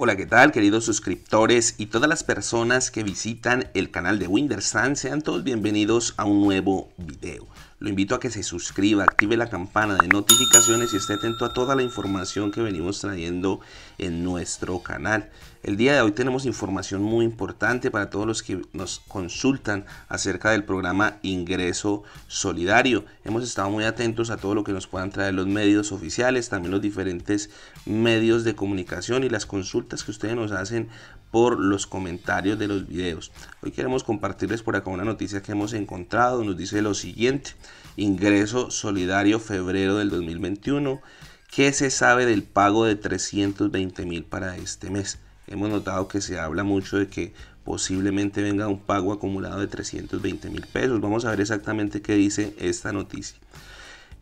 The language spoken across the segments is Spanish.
Hola, ¿qué tal queridos suscriptores y todas las personas que visitan el canal de Windersand? Sean todos bienvenidos a un nuevo video. Lo invito a que se suscriba, active la campana de notificaciones y esté atento a toda la información que venimos trayendo en nuestro canal. El día de hoy tenemos información muy importante para todos los que nos consultan acerca del programa Ingreso Solidario. Hemos estado muy atentos a todo lo que nos puedan traer los medios oficiales, también los diferentes medios de comunicación y las consultas que ustedes nos hacen por los comentarios de los videos. Hoy queremos compartirles por acá una noticia que hemos encontrado. Nos dice lo siguiente. Ingreso Solidario febrero del 2021. ¿Qué se sabe del pago de 320 mil para este mes? Hemos notado que se habla mucho de que posiblemente venga un pago acumulado de 320 mil pesos. Vamos a ver exactamente qué dice esta noticia.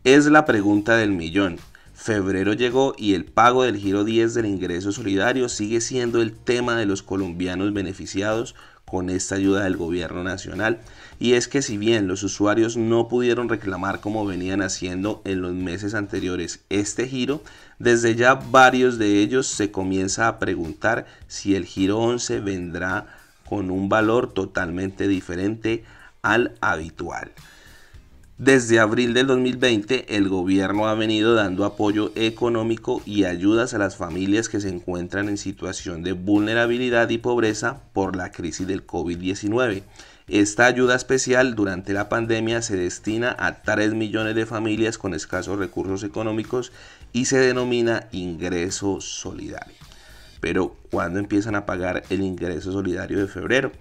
Es la pregunta del millón. Febrero llegó y el pago del giro 10 del ingreso solidario sigue siendo el tema de los colombianos beneficiados con esta ayuda del gobierno nacional. Y es que si bien los usuarios no pudieron reclamar como venían haciendo en los meses anteriores este giro, desde ya varios de ellos se comienza a preguntar si el giro 11 vendrá con un valor totalmente diferente al habitual. Desde abril del 2020, el gobierno ha venido dando apoyo económico y ayudas a las familias que se encuentran en situación de vulnerabilidad y pobreza por la crisis del COVID-19. Esta ayuda especial durante la pandemia se destina a 3 millones de familias con escasos recursos económicos y se denomina ingreso solidario. Pero, ¿cuándo empiezan a pagar el ingreso solidario de febrero?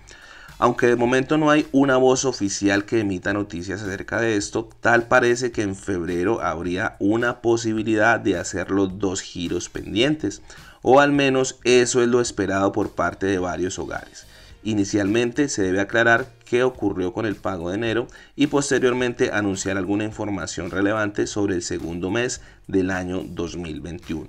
Aunque de momento no hay una voz oficial que emita noticias acerca de esto, tal parece que en febrero habría una posibilidad de hacer los dos giros pendientes, o al menos eso es lo esperado por parte de varios hogares. Inicialmente se debe aclarar qué ocurrió con el pago de enero y posteriormente anunciar alguna información relevante sobre el segundo mes del año 2021.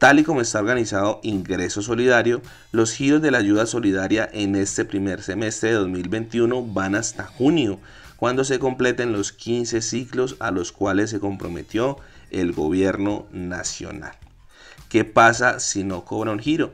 Tal y como está organizado Ingreso Solidario, los giros de la ayuda solidaria en este primer semestre de 2021 van hasta junio, cuando se completen los 15 ciclos a los cuales se comprometió el gobierno nacional. ¿Qué pasa si no cobra un giro?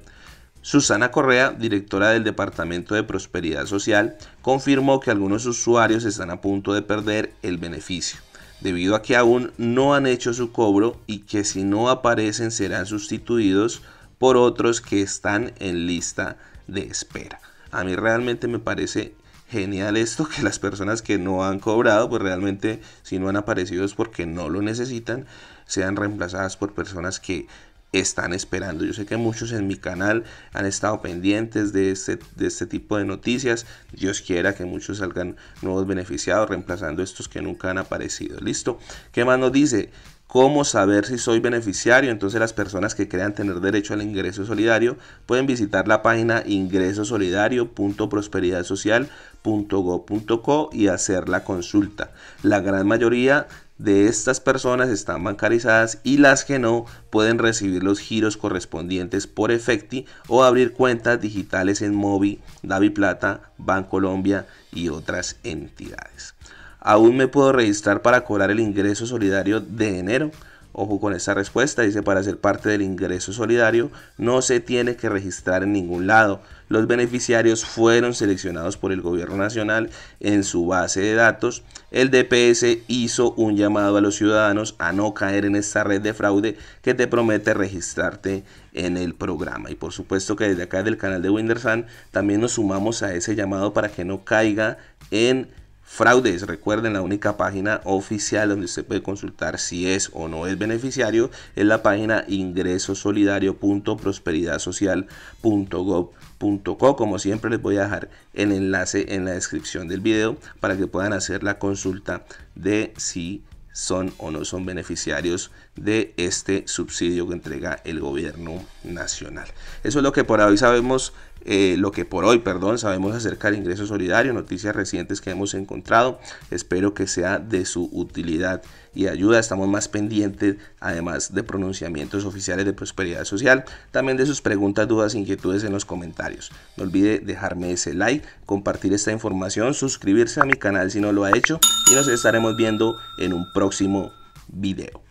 Susana Correa, directora del Departamento de Prosperidad Social, confirmó que algunos usuarios están a punto de perder el beneficio debido a que aún no han hecho su cobro y que si no aparecen serán sustituidos por otros que están en lista de espera. A mí realmente me parece genial esto, que las personas que no han cobrado, pues realmente si no han aparecido es porque no lo necesitan, sean reemplazadas por personas que están esperando. Yo sé que muchos en mi canal han estado pendientes de este, de este tipo de noticias. Dios quiera que muchos salgan nuevos beneficiados, reemplazando estos que nunca han aparecido. Listo. ¿Qué más nos dice? cómo saber si soy beneficiario. Entonces las personas que crean tener derecho al ingreso solidario pueden visitar la página ingresosolidario.prosperidadsocial.gov.co y hacer la consulta. La gran mayoría de estas personas están bancarizadas y las que no pueden recibir los giros correspondientes por efecti o abrir cuentas digitales en Movi, Plata, Bancolombia y otras entidades. Aún me puedo registrar para cobrar el ingreso solidario de enero. Ojo con esta respuesta, dice para ser parte del ingreso solidario no se tiene que registrar en ningún lado. Los beneficiarios fueron seleccionados por el gobierno nacional en su base de datos. El DPS hizo un llamado a los ciudadanos a no caer en esta red de fraude que te promete registrarte en el programa. Y por supuesto que desde acá del canal de Windersan también nos sumamos a ese llamado para que no caiga en Fraudes, recuerden, la única página oficial donde usted puede consultar si es o no es beneficiario es la página ingresosolidario.prosperidadsocial.gov.co. Como siempre les voy a dejar el enlace en la descripción del video para que puedan hacer la consulta de si son o no son beneficiarios de este subsidio que entrega el gobierno nacional. Eso es lo que por hoy sabemos eh, lo que por hoy, perdón, sabemos acerca del ingreso solidario, noticias recientes que hemos encontrado. Espero que sea de su utilidad y ayuda. Estamos más pendientes, además de pronunciamientos oficiales de prosperidad social, también de sus preguntas, dudas, inquietudes en los comentarios. No olvide dejarme ese like, compartir esta información, suscribirse a mi canal si no lo ha hecho y nos estaremos viendo en un próximo video.